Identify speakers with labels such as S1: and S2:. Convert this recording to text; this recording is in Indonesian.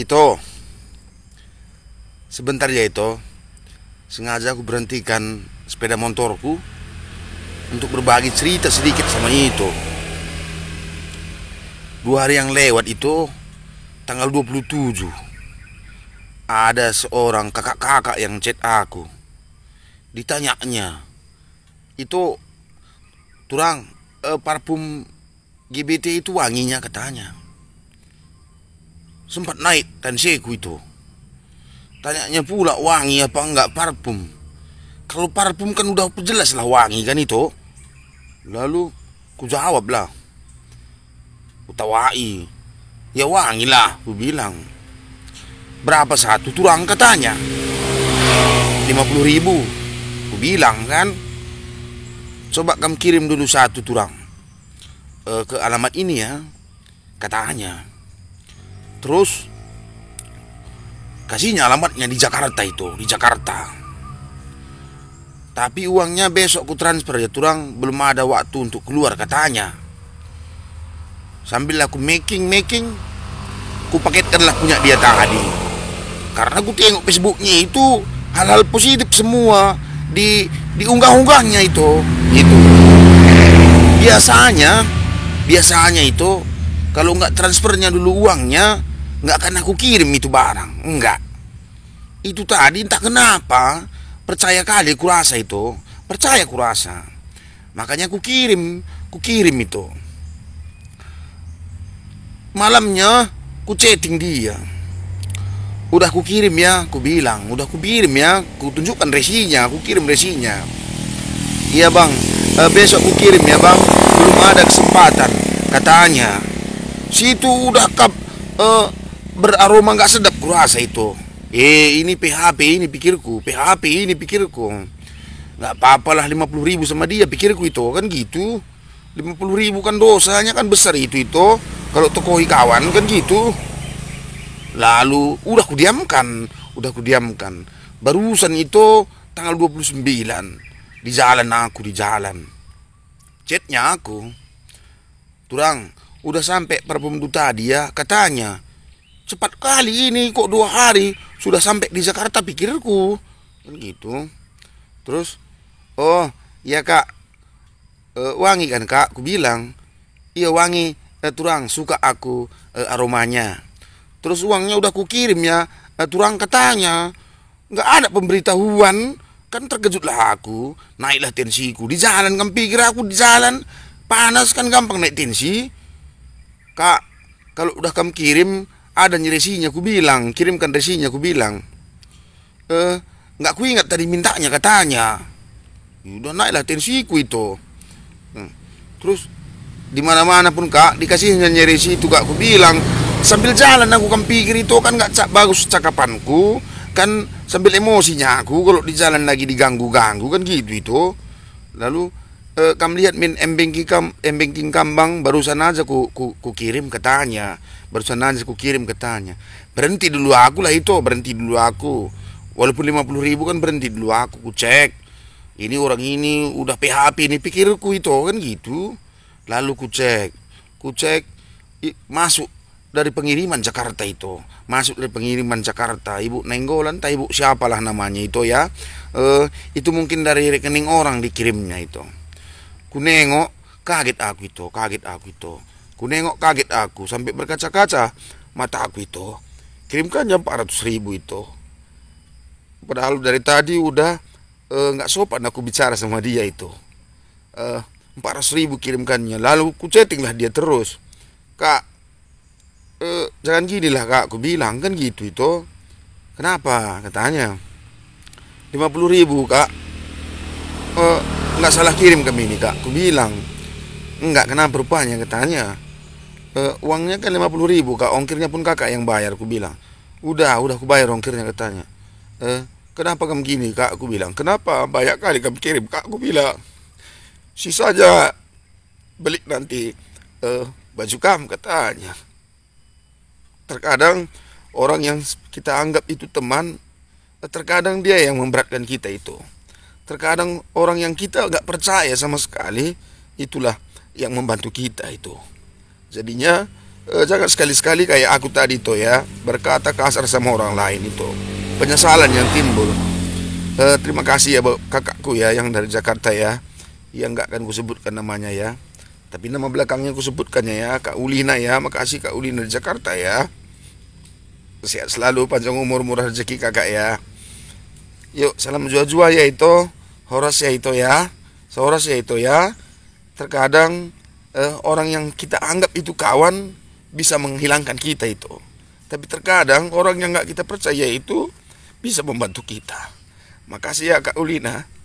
S1: Itu Sebentar ya itu Sengaja aku berhentikan sepeda motorku Untuk berbagi cerita sedikit sama itu Dua hari yang lewat itu Tanggal 27 Ada seorang kakak-kakak yang chat aku Ditanyanya Itu Turang eh, Parfum GBT itu wanginya katanya sempat naik tensiku itu tanyanya pula wangi apa enggak parfum kalau parfum kan udah jelas lah wangi kan itu lalu ku jawab lah utawai ya wangi lah ku bilang berapa satu turang katanya 50 ribu ku bilang kan coba kamu kirim dulu satu turang e, ke alamat ini ya katanya terus kasihnya alamatnya di Jakarta itu di Jakarta tapi uangnya besok ku transfer ya turang belum ada waktu untuk keluar katanya sambil aku making making ku paketkanlah punya dia tadi karena ku tengok Facebooknya itu hal-hal positif semua di diunggah-unggahnya itu itu biasanya biasanya itu kalau nggak transfernya dulu uangnya nggak akan aku kirim itu barang enggak itu tadi entah kenapa percaya kali kurasa itu percaya kurasa makanya aku kirim ku kirim itu malamnya ku chatting dia udah ku kirim ya ku bilang udah ku kirim ya ku tunjukkan resinya aku kirim resinya iya bang eh, besok ku kirim ya bang belum ada kesempatan katanya situ udah kap uh, beraroma nggak sedap kurasa itu eh ini PHP ini pikirku PHP ini pikirku nggak apa lima 50 ribu sama dia pikirku itu kan gitu 50 ribu kan dosanya kan besar itu itu kalau tokohi kawan kan gitu lalu udah kudiamkan udah kudiamkan barusan itu tanggal 29 di jalan aku di jalan chatnya aku turang udah sampai perpemdu tadi ya katanya cepat kali ini kok dua hari sudah sampai di Jakarta pikirku kan gitu terus oh ya kak e, wangi kan kak aku bilang iya wangi e, turang suka aku e, aromanya terus uangnya udah aku kirim ya e, turang katanya nggak ada pemberitahuan kan terkejutlah aku naiklah tensiku di jalan kan pikir aku di jalan panas kan gampang naik tensi kak kalau udah kamu kirim ada resinya ku bilang kirimkan resinya ku bilang eh nggak ku ingat tadi mintanya katanya udah naiklah tensiku itu hmm. terus di mana mana pun kak dikasihnya nyeresi itu kak ku bilang sambil jalan aku kan pikir itu kan nggak cak bagus cakapanku kan sambil emosinya aku kalau di jalan lagi diganggu ganggu kan gitu itu lalu uh, kam lihat min embengki kam, embengking Kambang barusan aja ku, ku, ku kirim katanya barusan aja ku kirim katanya berhenti dulu aku lah itu berhenti dulu aku walaupun lima puluh ribu kan berhenti dulu aku ku cek ini orang ini udah PHP ini pikirku itu kan gitu lalu ku cek ku cek i, masuk dari pengiriman Jakarta itu masuk dari pengiriman Jakarta ibu nenggolan tak ibu siapalah namanya itu ya e, itu mungkin dari rekening orang dikirimnya itu Ku nengok, kaget aku itu, kaget aku itu. Ku nengok kaget aku sampai berkaca-kaca mata aku itu. Kirimkan jam 400 ribu itu. Padahal dari tadi udah eh, nggak uh, sopan aku bicara sama dia itu. uh, eh, 400 ribu kirimkannya. Lalu ku chatting lah dia terus. Kak, uh, jangan gini lah kak. Aku bilang kan gitu itu. Kenapa? Katanya. 50 ribu kak. uh, nggak salah kirim kami ini kak aku bilang nggak kenapa rupanya katanya e, eh, uangnya kan lima puluh ribu kak ongkirnya pun kakak yang bayar aku bilang udah udah aku bayar ongkirnya katanya e, eh, kenapa kamu gini kak aku bilang kenapa banyak kali kamu kirim kak aku bilang sisa aja beli nanti e, baju kamu katanya terkadang orang yang kita anggap itu teman terkadang dia yang memberatkan kita itu Terkadang orang yang kita nggak percaya sama sekali itulah yang membantu kita itu. Jadinya eh, jangan sekali-sekali kayak aku tadi itu ya berkata kasar sama orang lain itu penyesalan yang timbul. Eh, terima kasih ya kakakku ya yang dari Jakarta ya yang nggak akan kusebutkan namanya ya. Tapi nama belakangnya kusebutkannya ya Kak Ulina ya Makasih Kak Ulina dari Jakarta ya Sehat selalu panjang umur murah rezeki kakak ya Yuk salam jua-jua ya itu Horas ya itu ya Seorang ya itu ya Terkadang eh, orang yang kita anggap itu kawan Bisa menghilangkan kita itu Tapi terkadang orang yang nggak kita percaya itu Bisa membantu kita Makasih ya Kak Ulina